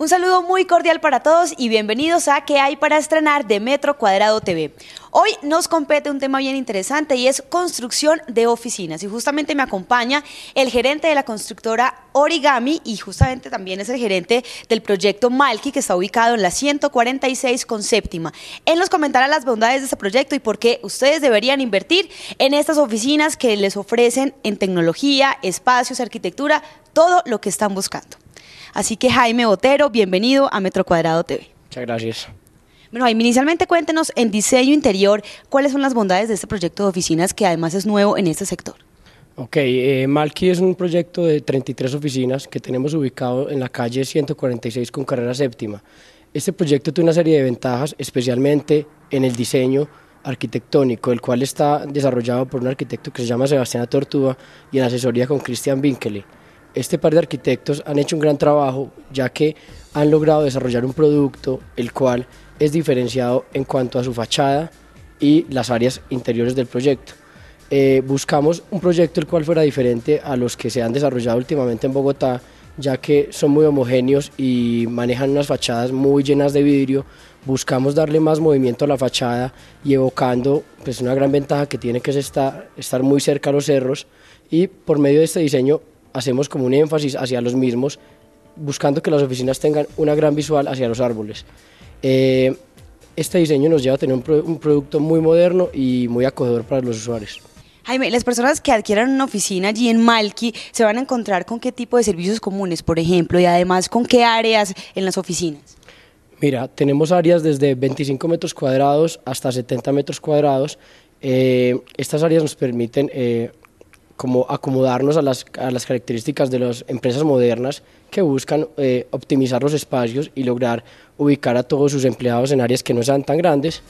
Un saludo muy cordial para todos y bienvenidos a ¿Qué hay para estrenar de Metro Cuadrado TV? Hoy nos compete un tema bien interesante y es construcción de oficinas. Y justamente me acompaña el gerente de la constructora Origami y justamente también es el gerente del proyecto Malki que está ubicado en la 146 con séptima. Él nos comentará las bondades de este proyecto y por qué ustedes deberían invertir en estas oficinas que les ofrecen en tecnología, espacios, arquitectura, todo lo que están buscando. Así que Jaime Botero, bienvenido a Metro Cuadrado TV. Muchas gracias. Bueno, Jaime, inicialmente cuéntenos en diseño interior cuáles son las bondades de este proyecto de oficinas que además es nuevo en este sector. Ok, eh, Malki es un proyecto de 33 oficinas que tenemos ubicado en la calle 146 con carrera séptima. Este proyecto tiene una serie de ventajas, especialmente en el diseño arquitectónico, el cual está desarrollado por un arquitecto que se llama Sebastián Tortúa y en asesoría con Cristian Winkele este par de arquitectos han hecho un gran trabajo ya que han logrado desarrollar un producto el cual es diferenciado en cuanto a su fachada y las áreas interiores del proyecto. Eh, buscamos un proyecto el cual fuera diferente a los que se han desarrollado últimamente en Bogotá, ya que son muy homogéneos y manejan unas fachadas muy llenas de vidrio. Buscamos darle más movimiento a la fachada y evocando pues, una gran ventaja que tiene que es estar, estar muy cerca a los cerros y por medio de este diseño hacemos como un énfasis hacia los mismos, buscando que las oficinas tengan una gran visual hacia los árboles. Eh, este diseño nos lleva a tener un, producto muy moderno y muy acogedor para los usuarios. Jaime, las personas que adquieran una oficina allí en Malqui se van a encontrar con qué tipo de servicios comunes, por ejemplo, y además con qué áreas en las oficinas. Mira, tenemos áreas desde 25 metros cuadrados hasta 70 metros cuadrados. Eh, estas áreas nos permiten eh, como acomodarnos a las, a las, características de las empresas modernas que buscan eh, optimizar los espacios y lograr ubicar a todos sus empleados en áreas que no sean tan grandes.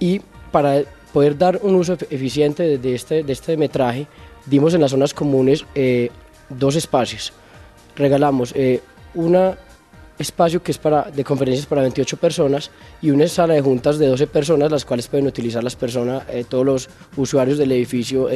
Y para poder dar un uso eficiente de este, de este metraje, dimos en las zonas comunes eh, dos espacios. Regalamos eh, un espacio que es para, de conferencias para 28 personas y una sala de juntas de 12 personas, las cuales pueden utilizar las personas, todos los usuarios del edificio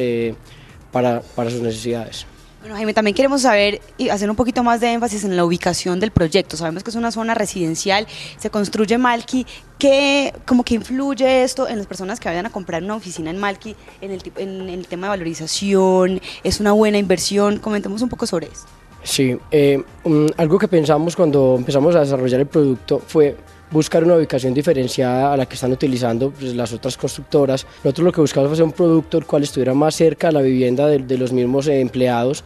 para, sus necesidades. Bueno, Jaime, también queremos saber y hacer un poquito más de énfasis en la ubicación del proyecto. Sabemos que es una zona residencial, se construye Malqui. ¿Qué, como que influye esto en las personas que vayan a comprar una oficina en Malqui, en el, en el tema de valorización? ¿Es una buena inversión? Comentemos un poco sobre eso. Sí, eh, mm, algo que pensamos cuando empezamos a desarrollar el producto fue buscar una ubicación diferenciada a la que están utilizando pues, las otras constructoras. Nosotros lo que buscamos fue un producto el cual estuviera más cerca a la vivienda de, de los mismos eh, empleados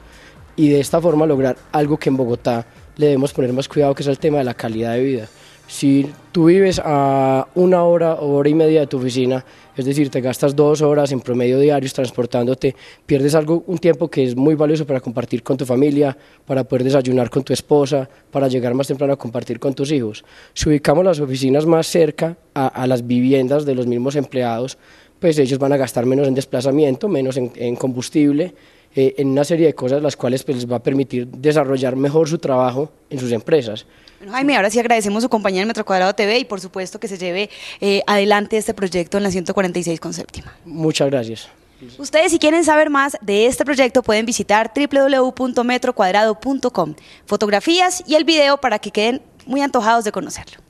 y de esta forma lograr algo que en Bogotá le debemos poner más cuidado, que es el tema de la calidad de vida. Si tú vives a una hora o hora y media de tu oficina, es decir, te gastas dos horas en promedio diarios transportándote, pierdes algo, un tiempo que es muy valioso para compartir con tu familia, para poder desayunar con tu esposa, para llegar más temprano a compartir con tus hijos. Si ubicamos las oficinas más cerca a, las viviendas de los mismos empleados, pues ellos van a gastar menos en desplazamiento, menos en combustible eh, en una serie de cosas las cuales pues, les va a permitir desarrollar mejor su trabajo en sus empresas. Bueno, Jaime, ahora sí agradecemos su compañía en Metro Cuadrado TV y por supuesto que se lleve eh, adelante este proyecto en la 146 con séptima. Muchas gracias. Ustedes si quieren saber más de este proyecto pueden visitar www.metrocuadrado.com. Fotografías y el video para que queden muy antojados de conocerlo.